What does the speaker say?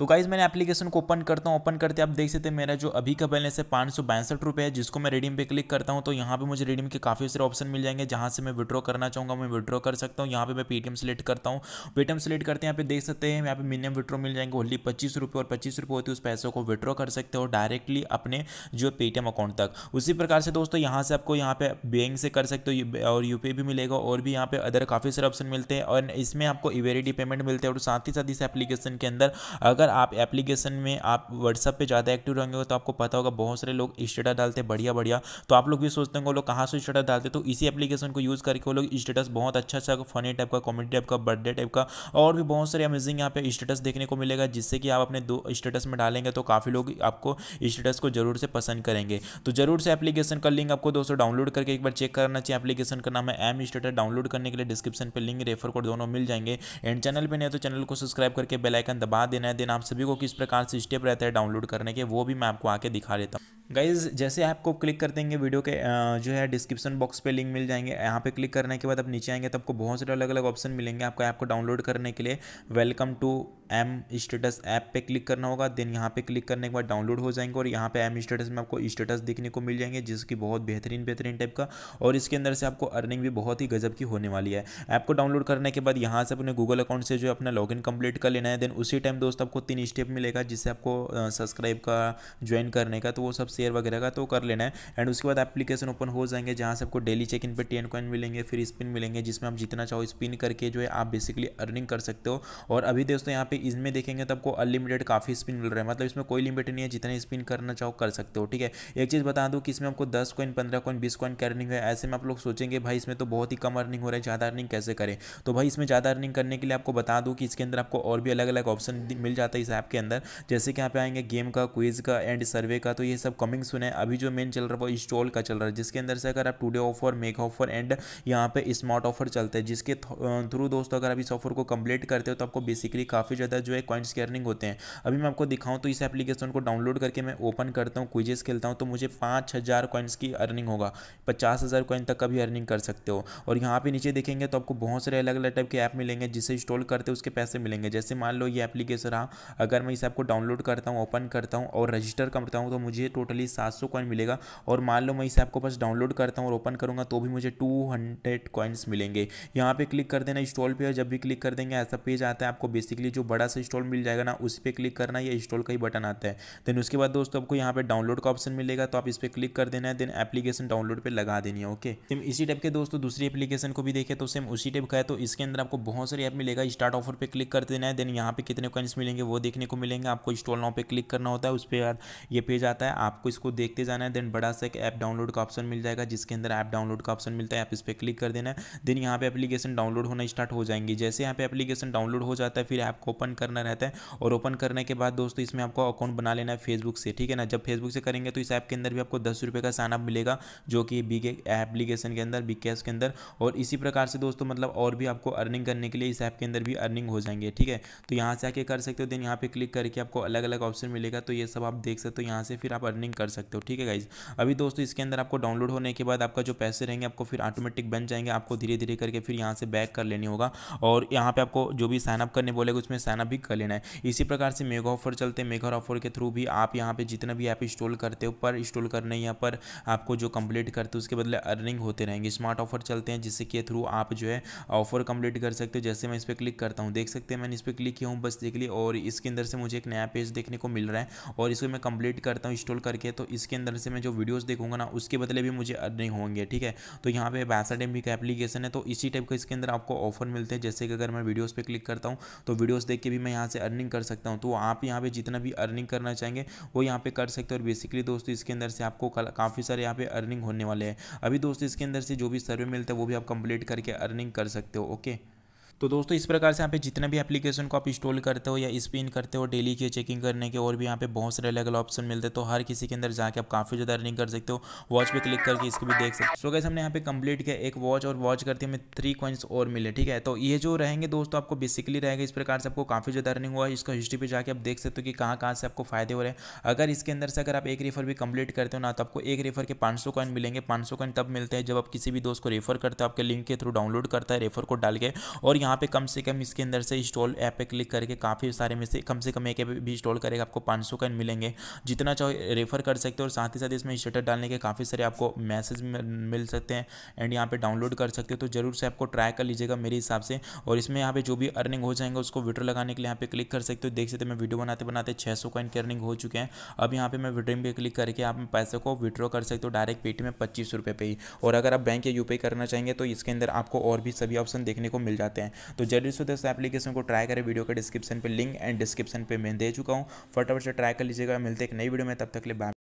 तो गाइज मैंने एप्लीकेशन को ओपन करता हूँ ओपन करते आप देख सकते हैं मेरा जो अभी का बैलेंस है पाँच सौ बासठ रुपये है जिसको मैं रिडीम पे क्लिक करता हूँ तो यहाँ पे मुझे रिडीम के काफ़ी सारे ऑप्शन मिल जाएंगे जहाँ से मैं विड्रॉ करना चाहूँगा मैं विड्रॉ कर सकता हूँ यहाँ पे मैं पेटीएम सेलेक्ट करता हूँ पेटीएम सेलेक्ट करते हैं यहाँ पे देख सकते हैं यहाँ पे मिनिमम विड्रॉ मिल जाएंगे ओनली पच्चीस रुपये और पच्चीस रुपये होती है उस पैसों को विड्रॉ कर सकते हो डायरेक्टली अपने जो पेटीएम अकाउंट तक उसी प्रकार से दोस्तों यहाँ से आपको यहाँ पे बैंक से कर सकते हो और यू भी मिलेगा और भी यहाँ पे अदर काफ़ी सारे ऑप्शन मिलते हैं और इसमें आपको इवेरिडी पेमेंट मिलते हैं और साथ ही साथ इस एप्लीकेशन के अंदर अगर आप एप्लीकेशन में आप व्हाट्सअप पे ज़्यादा एक्टिव रहेंगे तो आपको पता होगा बहुत सारे लोग स्टेटस डालते हैं बढ़िया बढ़िया तो आप लोग भी सोचते हैं वो लोग कहाँ से स्टेटस डालते तो इसी एप्लीकेशन को यूज़ करके वो लोग स्टेटस बहुत अच्छा अच्छा फनी टाइप का कॉमेडी टाइप का बर्थडे टाइप का और भी बहुत सारे अमेजिंग यहाँ पे स्टेटस देखने को मिलेगा जिससे कि आप अपने दो स्टेटस में डालेंगे तो काफ़ी लोग आपको स्टेटस को जरूर से पसंद करेंगे तो जरूर से एप्लीकेशन का लिंक आपको दोस्तों डाउनलोड करके एक बार चेक करना चाहिए एप्लीकेशन का नाम है एम स्टेटस डाउनलोड करने के लिए डिस्क्रिप्शन पर लिंक रेफर कोड दोनों मिल जाएंगे एंड चैनल पर नहीं तो चैनल को सब्सक्राइब करके बेलाइकन दबा देना है देना आप सभी को किस प्रकार से स्टेप रहता है डाउनलोड करने के वो भी मैं आपको आके दिखा देता हूँ गाइज जैसे आपको क्लिक कर देंगे वीडियो के जो है डिस्क्रिप्शन बॉक्स पे लिंक मिल जाएंगे यहाँ पे क्लिक करने के बाद आप नीचे आएंगे तो आपको बहुत सारे अलग अलग ऑप्शन मिलेंगे आपको ऐप को डाउनलोड करने के लिए welcome to M status app पे क्लिक करना होगा देन यहाँ पे क्लिक करने के बाद डाउनलोड हो जाएंगे और यहाँ पे एम स्टेटस में आपको स्टेटस देखने को मिल जाएंगे जिसकी बहुत बेहतरीन बेहतरीन टाइप का और इसके अंदर से आपको अर्निंग भी बहुत ही गजब की होने वाली है ऐप को डाउनलोड करने के बाद यहाँ से अपने गूगल अकाउंट से जो है अपना इन कंप्लीट कर लेना है देन उसी टाइम दोस्त आपको तीन स्टेप मिलेगा जिससे आपको सब्सक्राइब का ज्वाइन करने का तो वो सब शेयर वगैरह का तो कर लेना है एंड उसके बाद एप्लीकेशन ओपन हो जाएंगे जहाँ से आपको डेली चेक इन पर टेन कॉइन मिलेंगे फिर स्पिन मिलेंगे जिसमें आप जितना चाहो स्पिन करके जो है आप बेसिकली अर्निंग कर सकते हो और अभी दोस्तों यहाँ पे इसमें देखेंगे तो आपको अनलिमिटेड काफ़ी स्पिन मिल रहा है मतलब इसमें कोई लिमिट नहीं है जितने स्पिन करना चाहो कर सकते हो ठीक है एक चीज़ बता दूँ कि इसमें आपको दस कॉइन पंद्रह कॉइन बीस कॉइन अर्निंग है ऐसे में आप लोग सोचेंगे भाई इसमें तो बहुत ही कम अर्निंग हो रहा है ज़्यादा अर्निंग कैसे करें तो भाई इसमें ज़्यादा अर्निंग करने के लिए आपको बता दूँ कि इसके अंदर आपको और भी अलग अलग ऑप्शन मिल जाता है इस ऐप के अंदर जैसे कि यहाँ पे आएंगे गेम का क्विज का एंड सर्वे का तो ये सब कमिंग सुने अभी जो मेन चल रहा है वो इंस्टॉल का चल रहा है जिसके अंदर से अगर आप today offer make offer and यहाँ पे स्मार्ट ऑफर चलते हैं जिसके थ्रू दोस्तों अगर आप इस ऑफर को कंप्लीट करते हो तो आपको बेसिकली काफ़ी ज़्यादा ज़्यादा जो है कॉइन्स के अर्निंग होते हैं अभी मैं आपको दिखाऊँ तो इस एप्लीकेशन को डाउनलोड करके मैं ओपन करता हूँ क्विजेस खेलता हूँ तो मुझे पाँच हज़ार कॉइन्स की अर्निंग होगा पचास हज़ार कॉइन तक का भी अर्निंग कर सकते हो और यहाँ पर नीचे देखेंगे तो आपको बहुत सारे अलग अलग टाइप के ऐप मिलेंगे जिसे इंस्टॉल करते उसके पैसे मिलेंगे जैसे मान लो ये एप्लीकेशन रहा अगर मैं इस ऐप को डाउनलोड करता हूँ ओपन करता हूँ और रजिस्टर करता हूँ तो मुझे टोटली सात सौ कॉइन मिलेगा और मान लो मैं इस ऐप को बस डाउनलोड करता हूँ और ओपन करूँगा तो भी मुझे टू हंड्रेड मिलेंगे यहाँ पे क्लिक कर देना इंस्टॉल पे और जब भी क्लिक कर देंगे ऐसा पेज आता है आपको बेसिकली जो बड़ा बड़ा सा इंस्टॉल मिल जाएगा ना उस पर क्लिक करना या इंस्टॉल का ही बटन आता है देन उसके बाद दोस्तों आपको यहाँ पे डाउनलोड का ऑप्शन मिलेगा तो आप इस पर क्लिक कर देना है देन एप्लीकेशन डाउनलोड पर लगा देनी है ओके सेम इसी टाइप के दोस्तों दूसरी एप्लीकेशन को भी देखें तो सेम उसी टाइप का है तो इसके अंदर आपको बहुत सारी ऐप मिलेगा स्टार्ट ऑफर पर क्लिक कर देना है देन यहाँ पे कितने कॉइन्स मिलेंगे वो देखने को मिलेंगे आपको इंस्टॉल नाउ पे क्लिक करना होता है उस पर ये पेज आता है आपको इसको देखते जाना है देन बड़ा सा एक ऐप डाउनलोड का ऑप्शन मिल जाएगा जिसके अंदर ऐप डाउनलोड का ऑप्शन मिलता है आप इस पर क्लिक कर देना है देन यहाँ पे एप्लीकेशन डाउनलोड होना स्टार्ट हो जाएंगी जैसे यहाँ पे एप्लीकेशन डाउनलोड हो जाता है फिर ऐप को ओपन करना रहता है और ओपन करने के बाद दोस्तों इसमें आपको अकाउंट बना लेना है फेसबुक से ठीक है ना जब फेसबुक से करेंगे तो इस ऐप के अंदर भी आपको दस रुपये का साइनअप मिलेगा जो कि बिग एप्लीकेशन के अंदर बिग कैश के अंदर और इसी प्रकार से दोस्तों मतलब और भी आपको अर्निंग करने के लिए इस ऐप के अंदर भी अर्निंग हो जाएंगे ठीक है तो यहाँ से आके कर सकते हो देन यहाँ पे क्लिक करके आपको अलग अलग ऑप्शन मिलेगा तो ये सब आप देख सकते हो यहाँ से फिर आप अर्निंग कर सकते हो ठीक है गाइज अभी दोस्तों इसके अंदर आपको डाउनलोड होने के बाद आपका जो पैसे रहेंगे आपको फिर ऑटोमेटिक बन जाएंगे आपको धीरे धीरे करके फिर यहाँ से बैक कर लेनी होगा और यहाँ पर आपको जो भी साइनअप करने बोलेगा उसमें साइन भी कर लेना है इसी प्रकार से मेगा ऑफर चलते हैं मेगा ऑफर के थ्रू भी आप यहाँ पर जितना भी ऐप इंस्टॉल करते हो पर इंस्टॉल करने यहाँ पर आपको जो कंप्लीट करते हो उसके बदले अर्निंग होते रहेंगे स्मार्ट ऑफर चलते हैं जिससे के थ्रू आप जो है ऑफर कंप्लीट कर सकते हो जैसे मैं इस पर क्लिक करता हूँ देख सकते हैं मैंने इस पर क्लिक किया हूँ बस देख ली और इसके अंदर से मुझे एक नया पेज देखने को मिल रहा है और इसको मैं कंप्लीट करता हूँ इंस्टॉल करके तो इसके अंदर से मैं जो वीडियोज़ देखूंगा ना उसके बदले भी मुझे अर्निंग होंगे ठीक है तो यहाँ पे बैसाट एम का एप्लीकेशन है तो इसी टाइप का इसके अंदर आपको ऑफर मिलते हैं जैसे कि अगर मैं वीडियोज़ पर क्लिक करता हूँ तो वीडियोज़ देख देख के भी मैं यहाँ से अर्निंग कर सकता हूँ तो आप यहाँ पर जितना भी अर्निंग करना चाहेंगे वो यहाँ पर कर सकते हो और बेसिकली दोस्तों इसके अंदर से आपको काफ़ी सारे यहाँ पर अर्निंग होने वाले हैं अभी दोस्तों इसके अंदर से जो भी सर्वे मिलता है वो भी आप कंप्लीट करके अर्निंग कर सकते हो ओके तो दोस्तों इस प्रकार से यहाँ पे जितने भी एप्लीकेशन को आप इंस्टॉल करते हो या स्पिन करते हो डेली की चेकिंग करने के और भी यहाँ पे बहुत सारे अलग अलग ऑप्शन मिलते हैं तो हर किसी के अंदर जाके आप काफ़ी ज़्यादा अर्निंग कर सकते हो वॉच पे क्लिक करके इसको भी देख सकते हो तो हमने यहाँ पे कंप्लीट किया एक वॉच और वॉच करते हमें थ्री कॉइन्स और मिले ठीक है तो ये जो रहेंगे दोस्तों आपको बेसिकली रहेगा इस प्रकार से आपको काफ़ी ज़्यादा अर्निंग हुआ इसका हिस्ट्री पर जाकर आप देख सकते हो कि कहाँ कहाँ से आपको फायदे हो रहे हैं अगर इसके अंदर से अगर आप एक रेफर भी कंप्लीट करते हो ना तो आपको एक रेफर के पाँच सौ मिलेंगे पाँच सौ तब मिलते हैं जब आप किसी भी दोस्त को रेफर करते हो आपके लिंक के थ्रू डाउनलोड करता है रेफर को डाल के और यहाँ यहाँ पे कम से कम इसके अंदर से इंस्टॉल ऐप पे क्लिक करके काफ़ी सारे में से कम से कम एक ऐप भी इंस्टॉल करेगा आपको पाँच सौ कॉइन मिलेंगे जितना चाहो रेफर कर सकते हो और साथ ही साथ इसमें स्टेटस डालने के काफ़ी सारे आपको मैसेज मिल सकते हैं एंड यहाँ पर डाउनलोड कर सकते हो तो जरूर से आपको ट्राई कर लीजिएगा मेरे हिसाब से और इसमें यहाँ पे जो भी अर्निंग हो जाएंगे उसको विड्रो लगाने के लिए यहाँ पे क्लिक कर सकते हो देख सकते मैं वीडियो बनाते बनाते छः सौ कॉइन की अर्निंग हो चुके हैं अब यहाँ पे मैं विड्रोइंग पे क्लिक करके आप पैसे को विड्रॉ कर सकते हो डायरेक्ट पेटी में पच्चीस रुपये पे ही और अगर आप बैंक या यूपीआई करना चाहेंगे तो इसके अंदर आपको और भी सभी ऑप्शन देखने को मिल जाते हैं तो जरूर से दोस्तों एप्लीकेशन को ट्राई करें वीडियो के डिस्क्रिप्शन पर लिंक एंड डिस्क्रिप्शन पर मैं दे चुका हूँ फटाफट से ट्राई कर लीजिएगा मिलते एक नई वीडियो में तब तक ले बाय